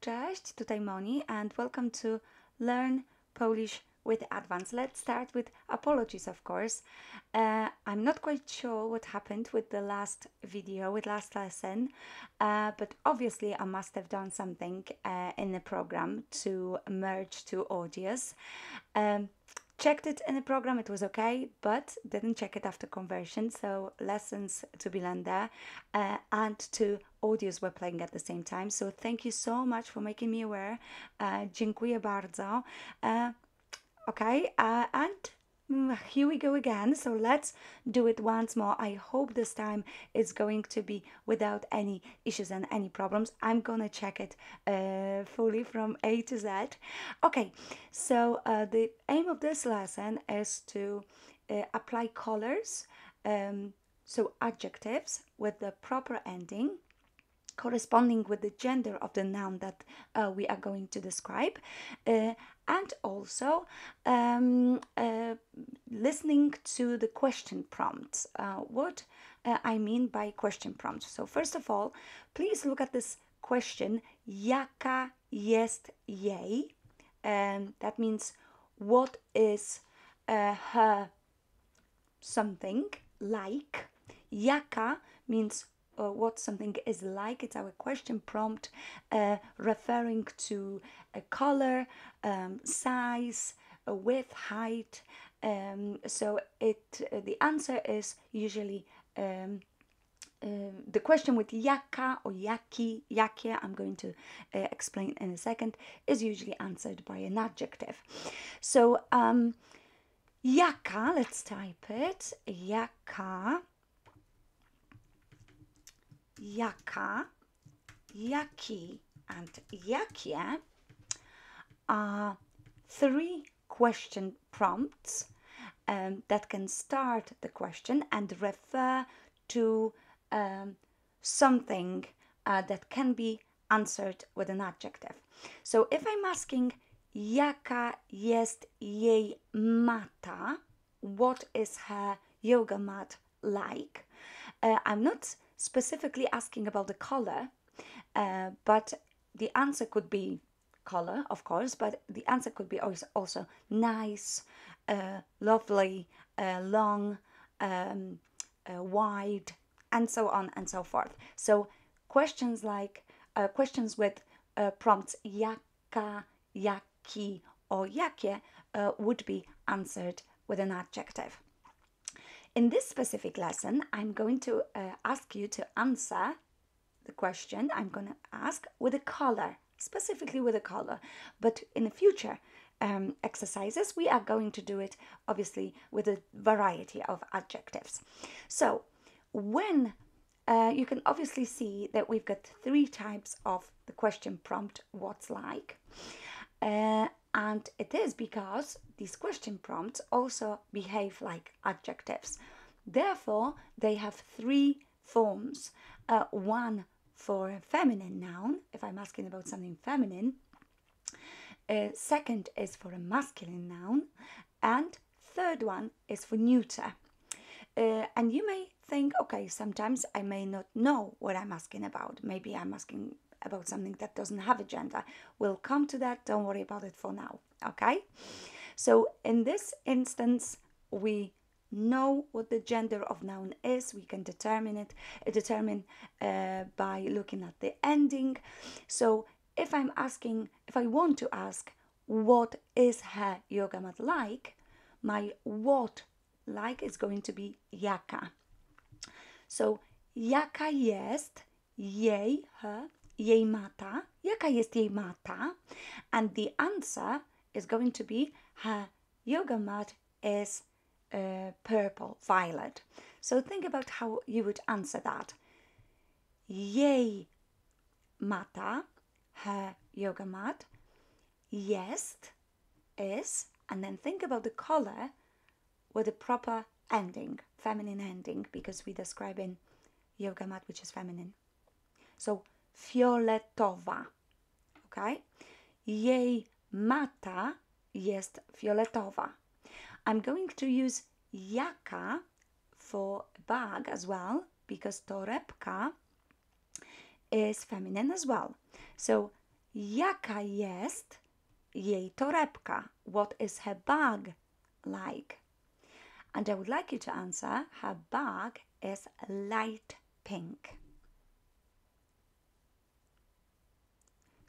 Cześć, tutaj Moni and welcome to Learn Polish with Advance. Let's start with apologies, of course. Uh, I'm not quite sure what happened with the last video, with last lesson, uh, but obviously I must have done something uh, in the program to merge two audios. Um, checked it in the program, it was okay, but didn't check it after conversion, so lessons to be learned there uh, and to audios were playing at the same time. So thank you so much for making me aware. Uh, dziękuję bardzo. Uh, okay, uh, and mm, here we go again so let's do it once more i hope this time it's going to be without any issues and any problems i'm gonna check it uh, fully from a to z okay so uh, the aim of this lesson is to uh, apply colors um, so adjectives with the proper ending corresponding with the gender of the noun that uh, we are going to describe, uh, and also um, uh, listening to the question prompt. Uh, what uh, I mean by question prompt. So, first of all, please look at this question jaka jest jej? Um, that means what is uh, her something like? Jaka means uh, what something is like. It's our question prompt uh, referring to a color, um, size, width, height. Um, so it uh, the answer is usually um, uh, the question with yaka or yaki, yaki. I'm going to uh, explain in a second, is usually answered by an adjective. So, um, yaka, let's type it, yaka, jaka, jaki, and jakie are three question prompts um, that can start the question and refer to um, something uh, that can be answered with an adjective. So if I'm asking, jaka jest jej mata, what is her yoga mat like? Uh, I'm not specifically asking about the color, uh, but the answer could be color, of course, but the answer could be also nice, uh, lovely, uh, long, um, uh, wide, and so on and so forth. So questions like uh, questions with uh, prompts jaka, jaki, or jakie would be answered with an adjective. In this specific lesson, I'm going to uh, ask you to answer the question I'm going to ask with a color, specifically with a color. But in the future um, exercises, we are going to do it obviously with a variety of adjectives. So when uh, you can obviously see that we've got three types of the question prompt, what's like. Uh, and it is because these question prompts also behave like adjectives. Therefore, they have three forms uh, one for a feminine noun, if I'm asking about something feminine, uh, second is for a masculine noun, and third one is for neuter. Uh, and you may think, okay, sometimes I may not know what I'm asking about. Maybe I'm asking about something that doesn't have a gender. We'll come to that. Don't worry about it for now. Okay? So in this instance, we know what the gender of noun is we can determine it uh, determine uh, by looking at the ending so if i'm asking if i want to ask what is her yoga mat like my what like is going to be jaka so jaka jest jej her jej mata? Jaka jest jej mata? And the answer is going to be her yoga mat is uh, purple, violet. So think about how you would answer that. Jej mata, her yoga mat, yes, is, and then think about the color with a proper ending, feminine ending, because we describe in yoga mat, which is feminine. So fioletowa. Ok? Jej mata jest fioletowa. I'm going to use jaka for bag as well because torebka is feminine as well. So jaka jest jej torebka? What is her bag like? And I would like you to answer her bag is light pink.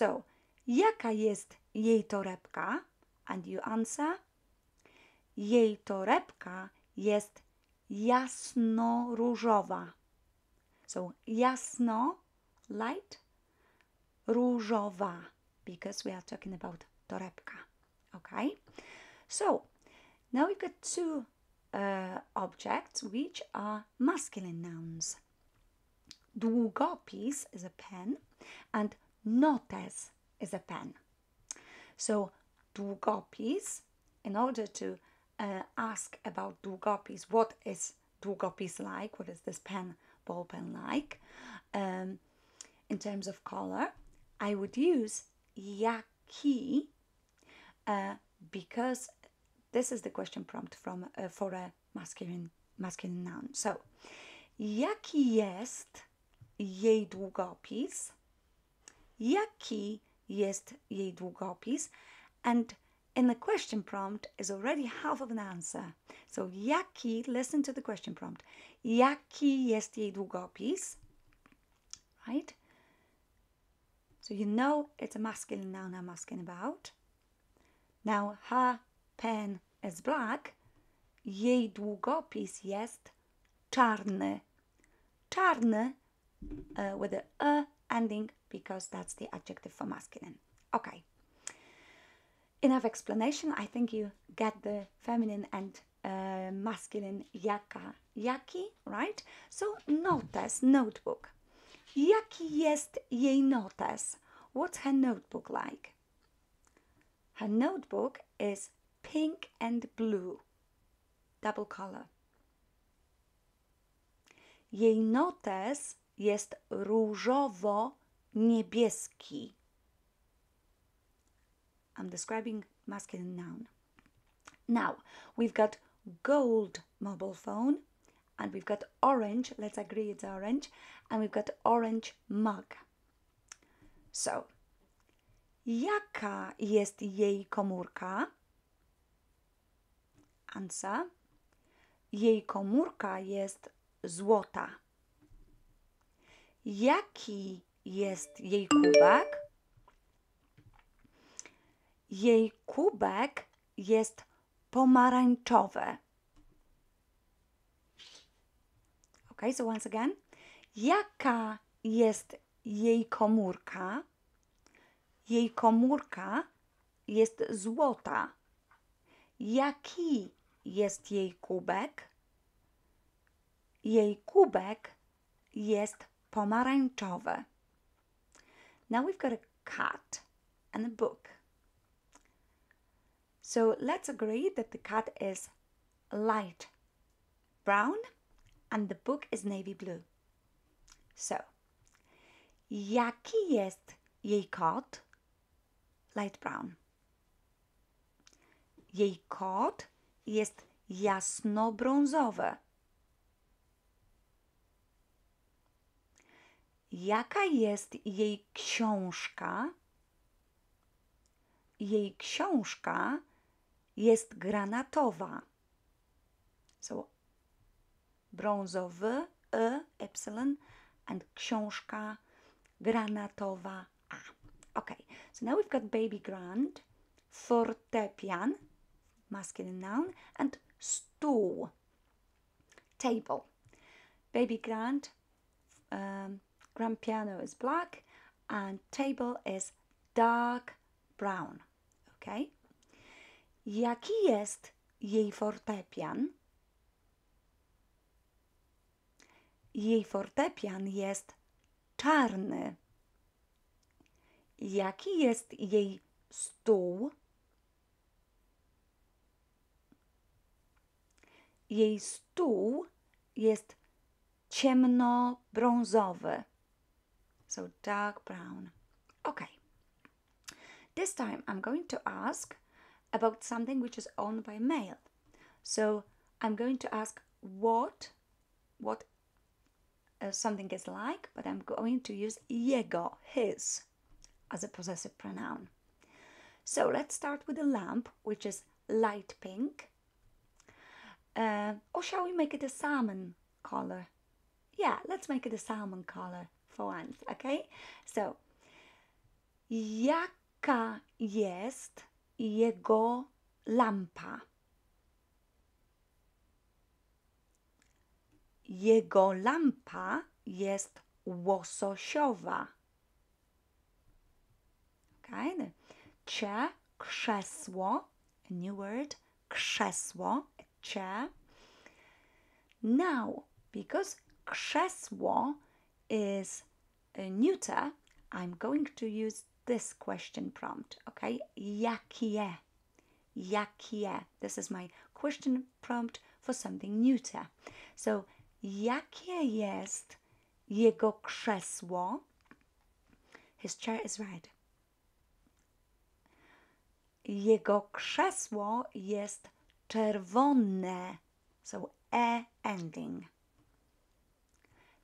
So, jaka jest jej torebka? And you answer. Jej torebka jest jasno-różowa. So, jasno, light, różowa, because we are talking about torebka. Okay? So, now we have got two uh, objects which are masculine nouns. Długopis is a pen and as is a pen. So długopis, in order to uh, ask about długopis, what is długopis like? What is this pen, ball pen like? Um, in terms of color, I would use jaki uh, because this is the question prompt from uh, for a masculine masculine noun. So, jaki jest jej długopis? jaki jest jej długopis, and in the question prompt is already half of an answer. So jaki, listen to the question prompt. Jaki jest jej długopis? Right? So you know it's a masculine noun I'm asking about. Now her pen is black. Jej długopis jest czarny. Czarny uh, with the uh ending because that's the adjective for masculine. Okay, enough explanation. I think you get the feminine and uh, masculine jaka, jaki, right? So notes, notebook. Jaki jest jej notes? What's her notebook like? Her notebook is pink and blue, double color. Jej notes jest różowo niebieski. I'm describing masculine noun. Now, we've got gold mobile phone and we've got orange, let's agree it's orange, and we've got orange mug. So, jaka jest jej komórka? Answer: Jej komórka jest złota. Jaki jest jej kubek. Jej kubek jest pomarańczowy. Ok, so once again. Jaka jest jej komórka? Jej komórka jest złota. Jaki jest jej kubek? Jej kubek jest pomarańczowy. Now we've got a cat and a book. So let's agree that the cat is light brown and the book is navy blue. So, jaki jest jej kot? Light brown. Jej kot jest jasno-brązowy. jaka jest jej książka. Jej książka jest granatowa. So, brązowy, e, epsilon, and książka granatowa A. Okay, so now we've got baby grand, fortepian, masculine noun, and stool, table. Baby grand, um, Grand piano is black and table is dark brown. Ok? Jaki jest jej fortepian? Jej fortepian jest czarny. Jaki jest jej stół? Jej stół jest ciemnobrązowy. So dark brown. Okay. This time I'm going to ask about something which is owned by male. So I'm going to ask what, what uh, something is like, but I'm going to use jego, his, as a possessive pronoun. So let's start with the lamp, which is light pink. Uh, or shall we make it a salmon color? Yeah, let's make it a salmon color for once, okay? So, jaka jest jego lampa? Jego lampa jest łososiowa. Okay? Chair, krzesło, new word, krzesło, chair. Now, because krzesło is uh, neuter, I'm going to use this question prompt, okay? Jakie. Jakie. This is my question prompt for something neuter. So, jakie jest jego krzesło? His chair is red. Jego krzesło jest czerwone. So, e ending.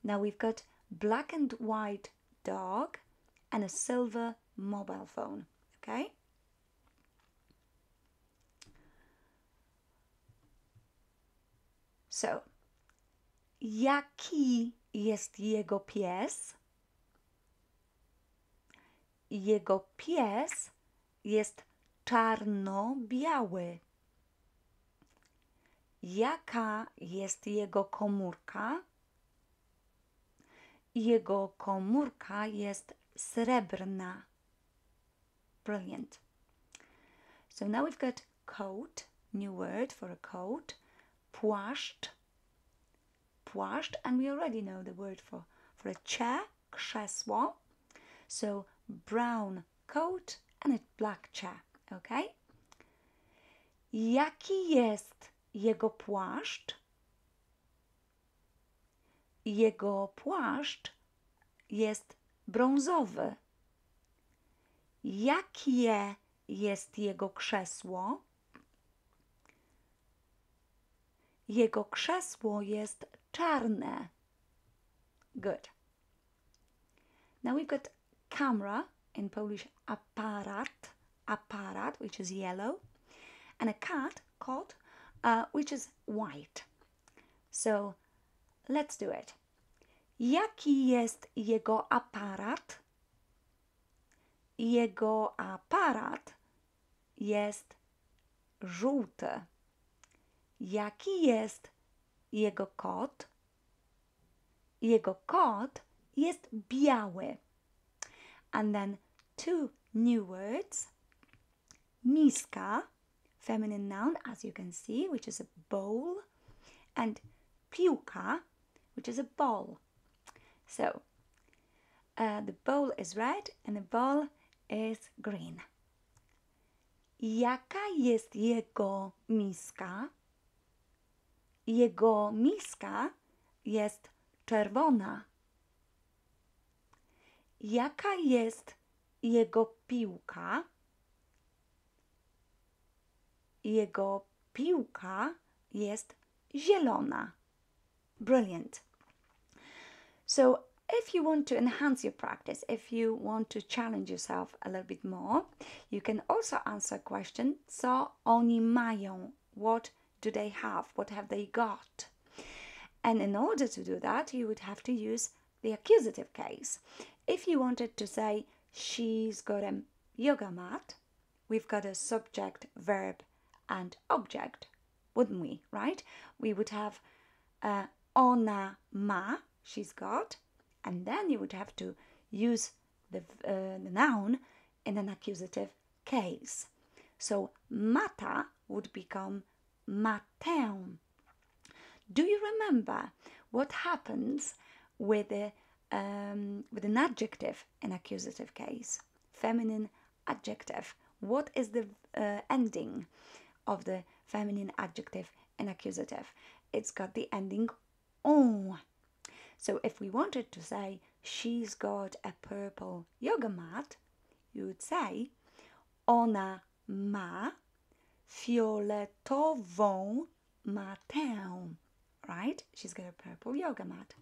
Now we've got black and white dog, and a silver mobile phone. Okay? So, jaki jest jego pies? Jego pies jest czarno-biały. Jaka jest jego komórka? Jego komórka jest srebrna. Brilliant. So now we've got coat, new word for a coat, płaszcz, płaszcz, and we already know the word for, for a chair, krzesło. So brown coat and a black chair, okay? Jaki jest jego płaszcz? Jego płaszcz jest brązowy. Jakie jest jego krzesło? Jego krzesło jest czarne. Good. Now we've got camera in Polish aparat, aparat, which is yellow, and a cat, cot, uh, which is white. So Let's do it. Jaki jest jego aparat? Jego aparat jest żółty. Jaki jest jego kot? Jego kot jest biały. And then two new words. Miska, feminine noun, as you can see, which is a bowl, and piłka, which is a ball. So uh, the bowl is red and the ball is green. Jaka jest jego miska? Jego miska jest czerwona. Jaka jest jego piłka? Jego piłka jest zielona. Brilliant. So if you want to enhance your practice, if you want to challenge yourself a little bit more, you can also answer a question, co oni mają? What do they have? What have they got? And in order to do that, you would have to use the accusative case. If you wanted to say, she's got a yoga mat, we've got a subject, verb, and object, wouldn't we, right? We would have uh, ona ma, she's got and then you would have to use the, uh, the noun in an accusative case. So mata would become matę. Do you remember what happens with, a, um, with an adjective in accusative case? Feminine adjective. What is the uh, ending of the feminine adjective in accusative? It's got the ending on. So if we wanted to say, she's got a purple yoga mat, you would say, ona ma fioletową matę, right? She's got a purple yoga mat.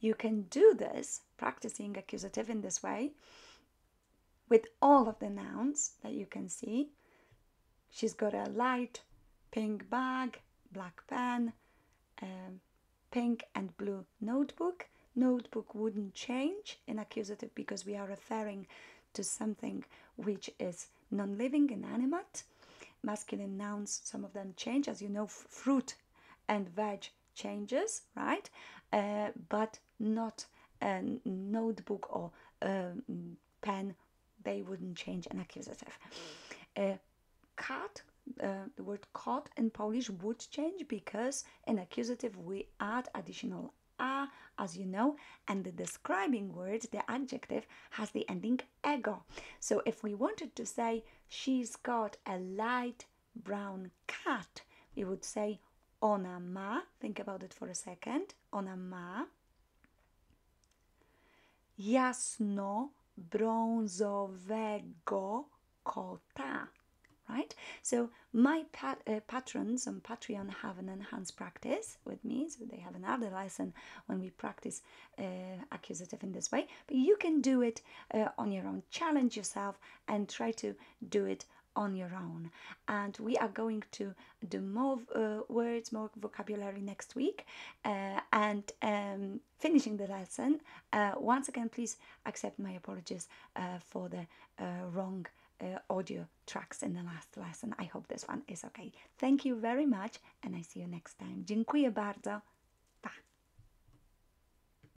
You can do this, practicing accusative in this way, with all of the nouns that you can see. She's got a light pink bag, black pen, um, pink and blue notebook. Notebook wouldn't change in accusative because we are referring to something which is non living, inanimate. Masculine nouns, some of them change, as you know, fruit and veg changes, right? Uh, but not a notebook or a mm, pen, they wouldn't change an accusative. Mm. Uh, cat uh, the word caught in Polish would change because in accusative we add additional a, as you know, and the describing word, the adjective, has the ending ego. So if we wanted to say she's got a light brown cat, we would say ona ma. Think about it for a second. Ona ma jasno brązowego kota right? So my pat- uh, patrons on Patreon have an enhanced practice with me, so they have another lesson when we practice uh, accusative in this way. But you can do it uh, on your own. Challenge yourself and try to do it on your own. And we are going to do more uh, words, more vocabulary next week. Uh, and um, finishing the lesson, uh, once again, please accept my apologies uh, for the uh, wrong uh, audio tracks in the last lesson. I hope this one is okay. Thank you very much and I see you next time. Dziękuję bardzo.